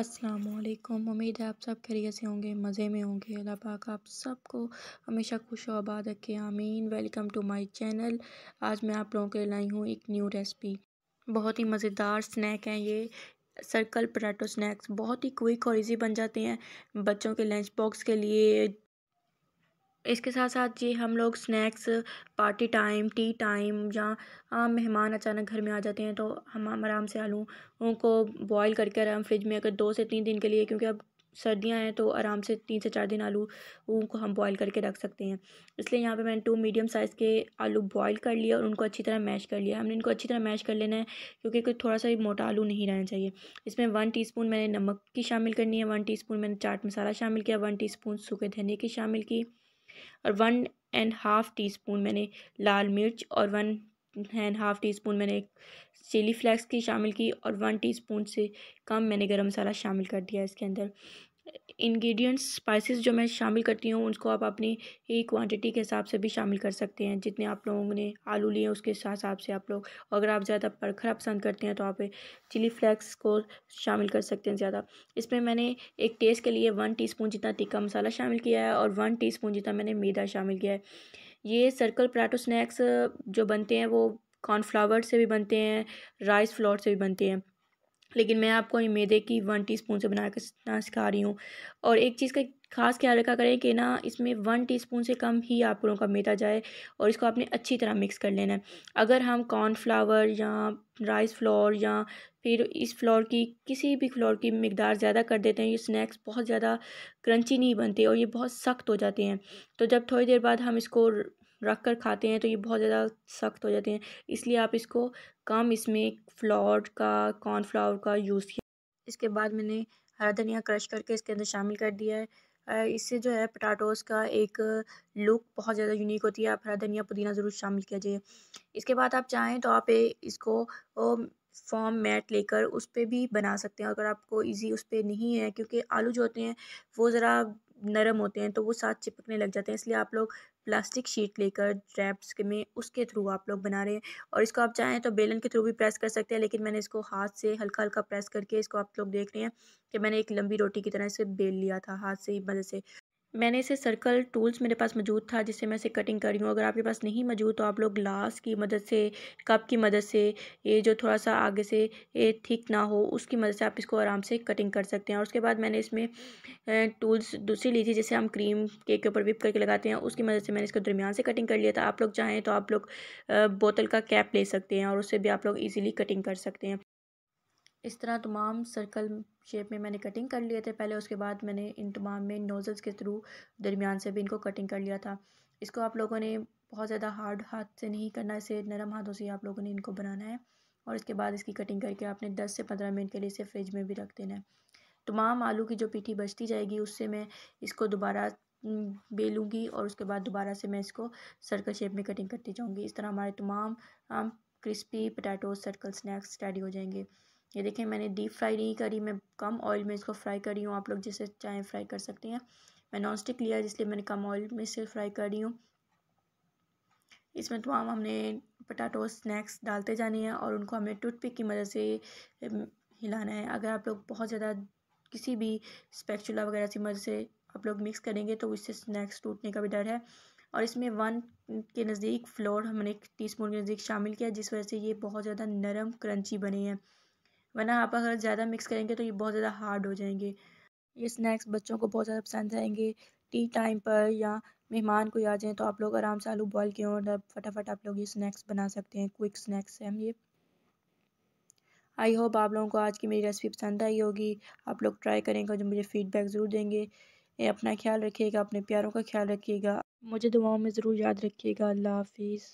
अस्सलाम उम्मीद है आप सब खैरियत से होंगे मज़े में होंगे अल्लाह पाक आप सबको हमेशा खुश और आबाद रखे आमीन वेलकम टू माय चैनल आज मैं आप लोगों के लिए लाई हूँ एक न्यू रेसिपी बहुत ही मज़ेदार स्नैक है ये सर्कल पराटो स्नैक्स बहुत ही क्विक और इजी बन जाते हैं बच्चों के लंच बॉक्स के लिए इसके साथ साथ ये हम लोग snacks party time tea time जहाँ मेहमान अचानक घर में आ जाते हैं तो हम आराम से आलू को बॉईल करके आराम फ्रिज में अगर दो से तीन दिन के लिए क्योंकि अब सर्दियां हैं तो आराम से तीन से चार दिन आलू उनको हम बॉईल करके रख सकते हैं इसलिए यहाँ पे मैंने टू मीडियम साइज़ के आलू बॉईल कर लिए और उनको अच्छी तरह मैश कर लिया हमने इनको अच्छी तरह मैश कर लेना है क्योंकि कुछ थोड़ा सा भी मोटा आलू नहीं रहना चाहिए इसमें वन टी मैंने नमक की शामिल करनी है वन टी मैंने चाट मसाला शामिल किया वन स्पून सूखे धनिया की शामिल की और one and half teaspoon मैंने लाल मिर्च और one and half teaspoon मैंने चिली फ्लेक्स की शामिल की और वन टीस्पून से कम मैंने गरम मसाला शामिल कर दिया इसके अंदर इंग्रेडिएंट्स स्पाइसेस जो मैं शामिल करती हूँ उसको आप अपनी ही क्वांटिटी के हिसाब से भी शामिल कर सकते हैं जितने आप लोगों ने आलू लिए उसके हिसाब से आप लोग अगर आप ज़्यादा परखरा पसंद करते हैं तो आप चिली फ्लेक्स को शामिल कर सकते हैं ज़्यादा इसमें मैंने एक टेस्ट के लिए वन स्पून जितना टिक्का मसाला शामिल किया है और वन स्पून जितना मैंने मैदा शामिल किया है ये सर्कल पराठो स्नैक्स जो बनते हैं वो कॉर्नफ्लावर से भी बनते हैं राइस फ्लोर से भी बनते हैं लेकिन मैं आपको ये मैदे की वन टीस्पून से बना कर सिखा रही हूँ और एक चीज़ का खास ख्याल रखा करें कि ना इसमें वन टीस्पून से कम ही आप लोगों का मैदा जाए और इसको आपने अच्छी तरह मिक्स कर लेना है अगर हम कॉर्नफ्लावर या राइस फ्लोर या फिर इस फ्लोर की किसी भी फ्लोर की मकदार ज़्यादा कर देते हैं ये स्नैक्स बहुत ज़्यादा क्रंची नहीं बनते और ये बहुत सख्त हो जाते हैं तो जब थोड़ी देर बाद हम इसको रख कर खाते हैं तो ये बहुत ज़्यादा सख्त हो जाते हैं इसलिए आप इसको कम इसमें फ्लावर का कॉर्नफ्लावर का यूज़ किया इसके बाद मैंने हरा धनिया क्रश करके इसके अंदर शामिल कर दिया है इससे जो है पटाटोज़ का एक लुक बहुत ज़्यादा यूनिक होती है आप हरा धनिया पुदीना ज़रूर शामिल किया जाए इसके बाद आप चाहें तो आप इसको फॉर्म मैट लेकर उस पर भी बना सकते हैं अगर आपको इजी उस पर नहीं है क्योंकि आलू जो होते हैं वो ज़रा नरम होते हैं तो वो साथ चिपकने लग जाते हैं इसलिए आप लोग प्लास्टिक शीट लेकर ड्रैप्स में उसके थ्रू आप लोग बना रहे हैं और इसको आप चाहें तो बेलन के थ्रू भी प्रेस कर सकते हैं लेकिन मैंने इसको हाथ से हल्का हल्का प्रेस करके इसको आप लोग देख रहे हैं कि मैंने एक लंबी रोटी की तरह इसे बेल लिया था हाथ से ही मदद से मैंने इसे सर्कल टूल्स मेरे पास मौजूद था जिससे मैं इसे कटिंग कर रही हूँ अगर आपके पास नहीं मौजूद तो आप लोग ग्लास की मदद से कप की मदद से ये जो थोड़ा सा आगे से ये ठीक ना हो उसकी मदद से आप इसको आराम से कटिंग कर सकते हैं और उसके बाद मैंने इसमें टूल्स दूसरी ली थी जैसे हम क्रीम केक के ऊपर विप करके लगाते हैं उसकी मदद से मैंने इसको दरमियान से कटिंग कर लिया था आप लोग चाहें तो आप लोग बोतल का कैप ले सकते हैं और उससे भी आप लोग ईजिली कटिंग कर सकते हैं इस तरह तमाम सर्कल शेप में मैंने कटिंग कर लिए थे पहले उसके बाद मैंने इन तमाम में नोज़ल्स के थ्रू दरमियान से भी इनको कटिंग कर लिया था इसको आप लोगों ने बहुत ज़्यादा हार्ड हाथ से नहीं करना इसे नरम हाथों से आप लोगों ने इनको बनाना है और इसके बाद इसकी कटिंग करके आपने दस से पंद्रह मिनट के लिए इसे फ्रिज में भी रख देना है तमाम आलू की जो पीठी बचती जाएगी उससे मैं इसको दोबारा बेलूँगी और उसके बाद दोबारा से मैं इसको सर्कल शेप में कटिंग करती जाऊँगी इस तरह हमारे तमाम crispy potato circle snacks ready हो जाएंगे ये देखें मैंने डीप फ्राई नहीं करी मैं कम ऑयल में इसको फ्राई करी हूँ आप लोग जिसे चाहें फ्राई कर सकते हैं मैं नॉन स्टिक लिया जिसलिए मैंने कम ऑयल में इसे फ्राई करी हूँ इसमें तमाम हमने पटाटो स्नैक्स डालते जाने हैं और उनको हमें टूथपिक की मदद से हिलाना है अगर आप लोग बहुत ज़्यादा किसी भी स्पेक्चुला वगैरह की मदद से आप लोग मिक्स करेंगे तो उससे स्नैक्स टूटने का भी डर है और इसमें वन के नज़दीक फ्लोर हमने एक टी स्पून के नज़दीक शामिल किया जिस वजह से ये बहुत ज़्यादा नरम क्रंची बने हैं वरना आप अगर ज़्यादा मिक्स करेंगे तो ये बहुत ज़्यादा हार्ड हो जाएंगे ये स्नैक्स बच्चों को बहुत ज़्यादा पसंद आएंगे टी टाइम पर या मेहमान कोई आ जाए तो आप लोग आराम से आलू बॉयल किए और फटाफट आप लोग ये स्नैक्स बना सकते हैं क्विक स्नैक्स हैं ये आई होप आप लोगों को आज की मेरी रेसिपी पसंद आई होगी आप लोग ट्राई करेंगे जो मुझे फ़ीडबैक ज़रूर देंगे ये अपना ख्याल रखिएगा अपने प्यारों का ख्याल रखिएगा मुझे दुआओं में ज़रूर याद रखिएगा अल्लाह हाफिज़